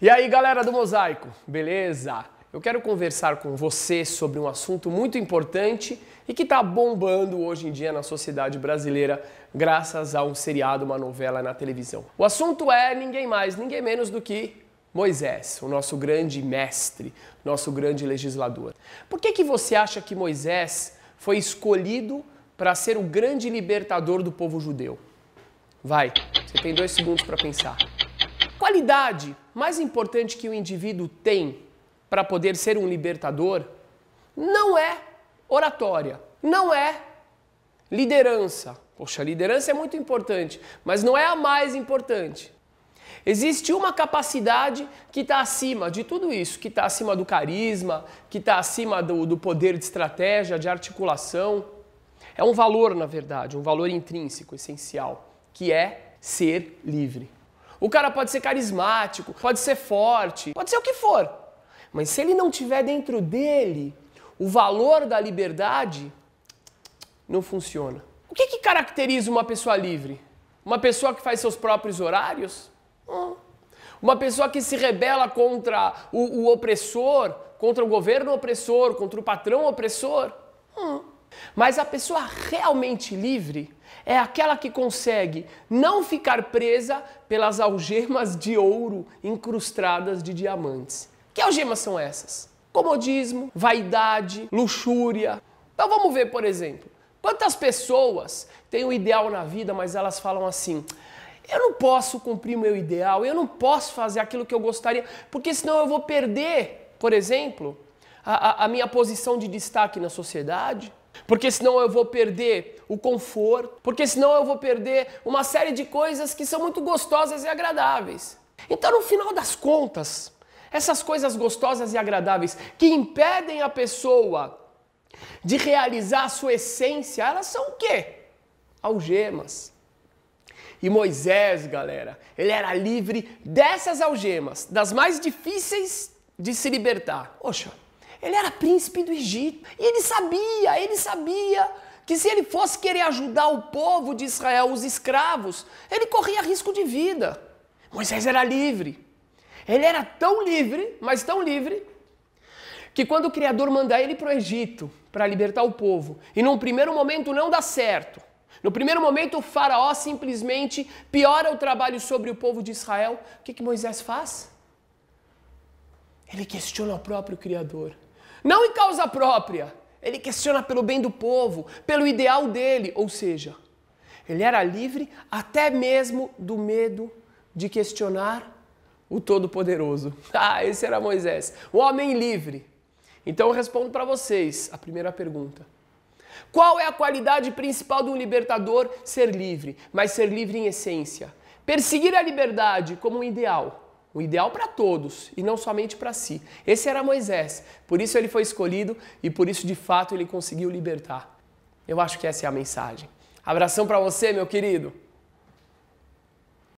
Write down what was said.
E aí, galera do Mosaico, beleza? Eu quero conversar com você sobre um assunto muito importante e que está bombando hoje em dia na sociedade brasileira, graças a um seriado, uma novela na televisão. O assunto é ninguém mais, ninguém menos do que Moisés, o nosso grande mestre, nosso grande legislador. Por que, que você acha que Moisés foi escolhido para ser o grande libertador do povo judeu? Vai, você tem dois segundos para pensar qualidade mais importante que o indivíduo tem para poder ser um libertador não é oratória, não é liderança. Poxa, liderança é muito importante, mas não é a mais importante. Existe uma capacidade que está acima de tudo isso, que está acima do carisma, que está acima do, do poder de estratégia, de articulação. É um valor, na verdade, um valor intrínseco, essencial, que é ser livre. O cara pode ser carismático, pode ser forte, pode ser o que for. Mas se ele não tiver dentro dele o valor da liberdade, não funciona. O que, que caracteriza uma pessoa livre? Uma pessoa que faz seus próprios horários? Hum. Uma pessoa que se rebela contra o, o, opressor, contra o governo opressor, contra o patrão opressor? Hum. Mas a pessoa realmente livre é aquela que consegue não ficar presa pelas algemas de ouro incrustadas de diamantes. Que algemas são essas? Comodismo, vaidade, luxúria. Então vamos ver, por exemplo, quantas pessoas têm o um ideal na vida, mas elas falam assim: eu não posso cumprir meu ideal, eu não posso fazer aquilo que eu gostaria, porque senão eu vou perder, por exemplo, a, a, a minha posição de destaque na sociedade, porque senão eu vou perder o conforto, porque senão eu vou perder uma série de coisas que são muito gostosas e agradáveis. Então, no final das contas, essas coisas gostosas e agradáveis que impedem a pessoa de realizar a sua essência, elas são o quê? Algemas. E Moisés, galera, ele era livre dessas algemas, das mais difíceis de se libertar. Poxa, ele era príncipe do Egito. E ele sabia, ele sabia que se ele fosse querer ajudar o povo de Israel, os escravos, ele corria risco de vida. Moisés era livre. Ele era tão livre, mas tão livre, que quando o Criador mandar ele para o Egito para libertar o povo, e num primeiro momento não dá certo, no primeiro momento o faraó simplesmente piora o trabalho sobre o povo de Israel, o que, que Moisés faz? Ele questiona o próprio Criador não em causa própria. Ele questiona pelo bem do povo, pelo ideal dele, ou seja, ele era livre até mesmo do medo de questionar o Todo-Poderoso. Ah, esse era Moisés, o homem livre. Então eu respondo para vocês a primeira pergunta. Qual é a qualidade principal de um libertador? Ser livre, mas ser livre em essência. Perseguir a liberdade como um ideal o ideal para todos e não somente para si. Esse era Moisés, por isso ele foi escolhido e por isso de fato ele conseguiu libertar. Eu acho que essa é a mensagem. Abração para você, meu querido.